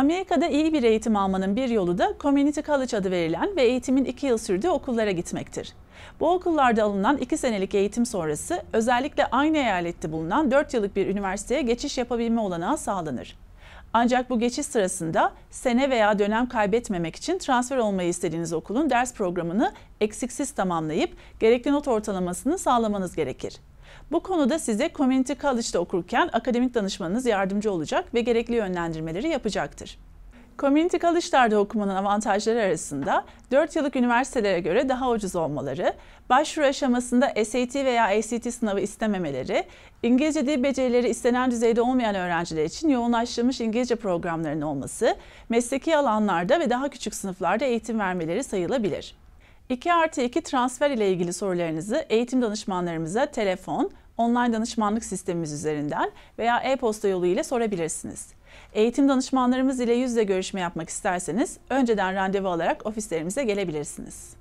Amerika'da iyi bir eğitim almanın bir yolu da Community College adı verilen ve eğitimin 2 yıl sürdüğü okullara gitmektir. Bu okullarda alınan 2 senelik eğitim sonrası özellikle aynı eyalette bulunan 4 yıllık bir üniversiteye geçiş yapabilme olanağı sağlanır. Ancak bu geçiş sırasında sene veya dönem kaybetmemek için transfer olmayı istediğiniz okulun ders programını eksiksiz tamamlayıp gerekli not ortalamasını sağlamanız gerekir. Bu konuda size Community College'da okurken akademik danışmanınız yardımcı olacak ve gerekli yönlendirmeleri yapacaktır. Community College'larda okumanın avantajları arasında 4 yıllık üniversitelere göre daha ucuz olmaları, başvuru aşamasında SAT veya ACT sınavı istememeleri, İngilizce dil becerileri istenen düzeyde olmayan öğrenciler için yoğunlaştırılmış İngilizce programlarının olması, mesleki alanlarda ve daha küçük sınıflarda eğitim vermeleri sayılabilir. 2 artı 2 transfer ile ilgili sorularınızı eğitim danışmanlarımıza telefon, online danışmanlık sistemimiz üzerinden veya e-posta yolu ile sorabilirsiniz. Eğitim danışmanlarımız ile yüzle görüşme yapmak isterseniz önceden randevu alarak ofislerimize gelebilirsiniz.